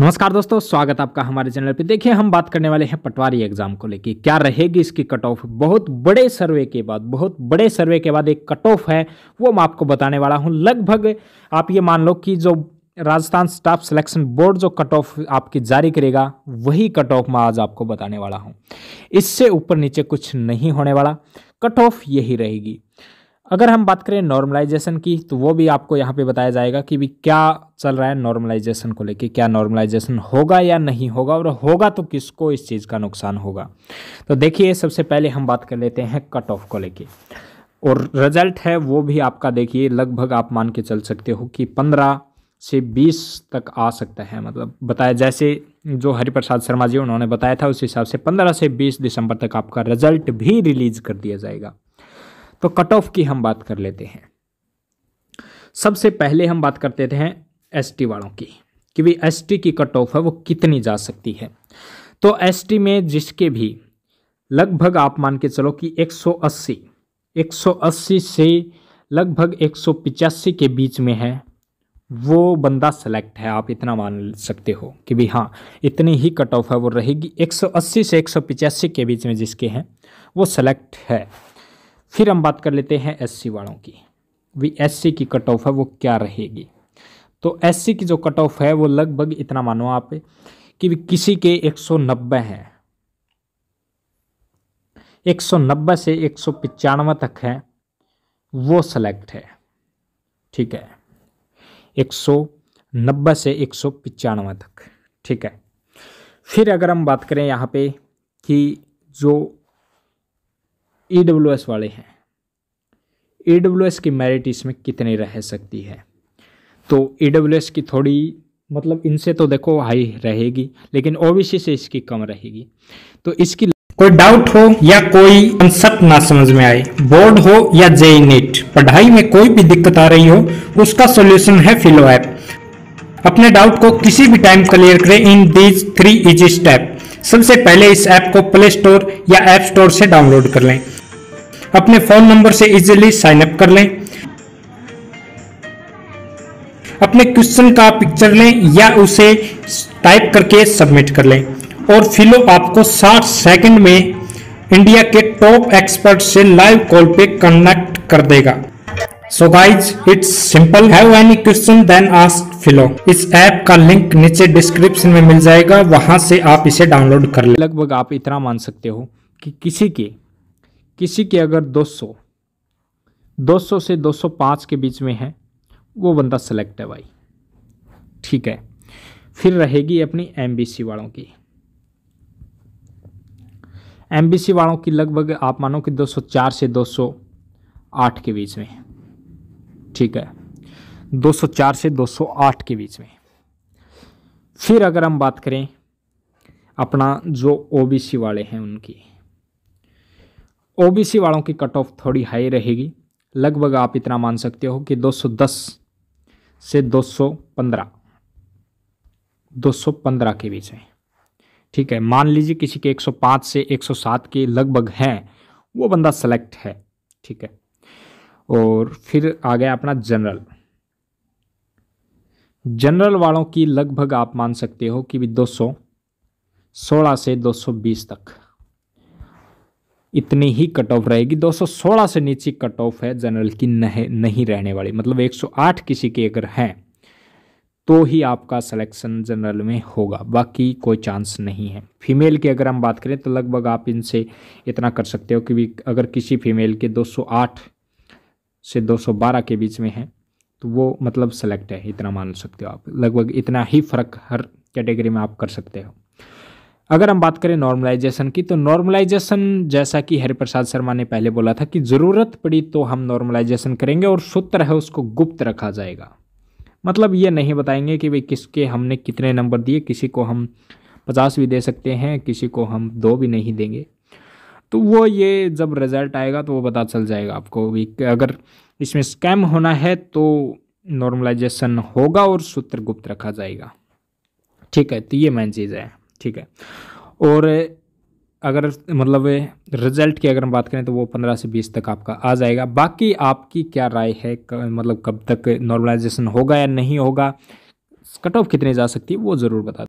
नमस्कार दोस्तों स्वागत आपका हमारे चैनल पे देखिए हम बात करने वाले हैं पटवारी एग्जाम को लेके क्या रहेगी इसकी कट ऑफ बहुत बड़े सर्वे के बाद बहुत बड़े सर्वे के बाद एक कट ऑफ है वो मैं आपको बताने वाला हूँ लगभग आप ये मान लो कि जो राजस्थान स्टाफ सिलेक्शन बोर्ड जो कट ऑफ आपकी जारी करेगा वही कट ऑफ मैं आज आपको बताने वाला हूँ इससे ऊपर नीचे कुछ नहीं होने वाला कट ऑफ यही रहेगी अगर हम बात करें नॉर्मलाइजेशन की तो वो भी आपको यहाँ पे बताया जाएगा कि भी क्या चल रहा है नॉर्मलाइजेशन को लेके क्या नॉर्मलाइजेशन होगा या नहीं होगा और होगा तो किसको इस चीज़ का नुकसान होगा तो देखिए सबसे पहले हम बात कर लेते हैं कट ऑफ को लेके और रिजल्ट है वो भी आपका देखिए लगभग आप मान के चल सकते हो कि पंद्रह से बीस तक आ सकता है मतलब बताया जैसे जो हरिप्रसाद शर्मा जी उन्होंने बताया था उस हिसाब से पंद्रह से बीस दिसंबर तक आपका रिजल्ट भी रिलीज कर दिया जाएगा तो कट ऑफ की हम बात कर लेते हैं सबसे पहले हम बात करते थे एसटी वालों की कि भाई एसटी की कट ऑफ है वो कितनी जा सकती है तो एसटी में जिसके भी लगभग आप मान के चलो कि 180 180 से लगभग एक के बीच में है वो बंदा सेलेक्ट है आप इतना मान सकते हो कि भाई हाँ इतनी ही कट ऑफ है वो रहेगी 180 से एक के बीच में जिसके हैं वो सेलेक्ट है फिर हम बात कर लेते हैं एससी वालों की भी एससी की कट ऑफ है वो क्या रहेगी तो एससी की जो कट ऑफ है वो लगभग इतना मानो आप कि भी किसी के 190 हैं 190 से एक तक है वो सेलेक्ट है ठीक है 190 से एक तक ठीक है फिर अगर हम बात करें यहाँ पे कि जो ई e वाले हैं ई e की मेरिट इसमें कितनी रह सकती है तो ई e की थोड़ी मतलब इनसे तो देखो हाई रहेगी लेकिन ओबीसी से इसकी कम रहेगी तो इसकी कोई डाउट हो या कोई कंसेप्ट ना समझ में आए बोर्ड हो या जेई नेट पढ़ाई में कोई भी दिक्कत आ रही हो उसका सोल्यूशन है फिलो ऐप अपने डाउट को किसी भी टाइम क्लियर करें in these three easy step सबसे पहले इस ऐप को प्ले स्टोर या ऐप स्टोर से डाउनलोड कर लें अपने फ़ोन नंबर से इजीली अप कर लें अपने क्वेश्चन का पिक्चर लें या उसे टाइप करके सबमिट कर लें और फिलो आपको 60 सेकंड में इंडिया के टॉप एक्सपर्ट से लाइव कॉल पे कनेक्ट कर देगा so guys it's simple have any question then ask Filo इस ऐप का लिंक नीचे डिस्क्रिप्शन में मिल जाएगा वहां से आप इसे डाउनलोड कर लगभग आप इतना मान सकते हो कि किसी के किसी के अगर 200 200 से 205 के बीच में है वो बंदा सेलेक्ट है भाई ठीक है फिर रहेगी अपनी एमबीसी वालों की एमबीसी वालों की लगभग आप मानो कि 204 से 208 के बीच में ठीक है 204 से 208 के बीच में फिर अगर हम बात करें अपना जो ओबीसी वाले हैं उनकी ओबीसी वालों की कट ऑफ थोड़ी हाई रहेगी लगभग आप इतना मान सकते हो कि 210 से 215 215 के बीच है ठीक है मान लीजिए किसी के 105 से 107 के लगभग हैं वो बंदा सेलेक्ट है ठीक है और फिर आ गया अपना जनरल जनरल वालों की लगभग आप मान सकते हो कि भी 200 सोलह से 220 तक इतनी ही कट ऑफ रहेगी 216 से नीचे कट ऑफ है जनरल की नहीं नहीं रहने वाली मतलब 108 किसी के अगर हैं तो ही आपका सिलेक्शन जनरल में होगा बाकी कोई चांस नहीं है फीमेल की अगर हम बात करें तो लगभग आप इनसे इतना कर सकते हो कि भी अगर किसी फीमेल के 208 से 212 के बीच में है तो वो मतलब सेलेक्ट है इतना मान सकते हो आप लगभग इतना ही फ़र्क हर कैटेगरी में आप कर सकते हो अगर हम बात करें नॉर्मलाइजेशन की तो नॉर्मलाइजेशन जैसा कि हरिप्रसाद शर्मा ने पहले बोला था कि ज़रूरत पड़ी तो हम नॉर्मलाइजेशन करेंगे और सूत्र है उसको गुप्त रखा जाएगा मतलब ये नहीं बताएंगे कि भाई किसके हमने कितने नंबर दिए किसी को हम पचास भी दे सकते हैं किसी को हम दो भी नहीं देंगे तो वो ये जब रिज़ल्ट आएगा तो वो पता चल जाएगा आपको भी अगर इसमें स्कैम होना है तो नॉर्मलाइजेशन होगा और सूत्र गुप्त रखा जाएगा ठीक है तो ये मेन चीज़ है ठीक है और अगर मतलब रिजल्ट की अगर हम बात करें तो वो पंद्रह से बीस तक आपका आ जाएगा बाकी आपकी क्या राय है मतलब कब तक नॉर्मलाइजेशन होगा या नहीं होगा कट ऑफ कितने जा सकती है वो ज़रूर बता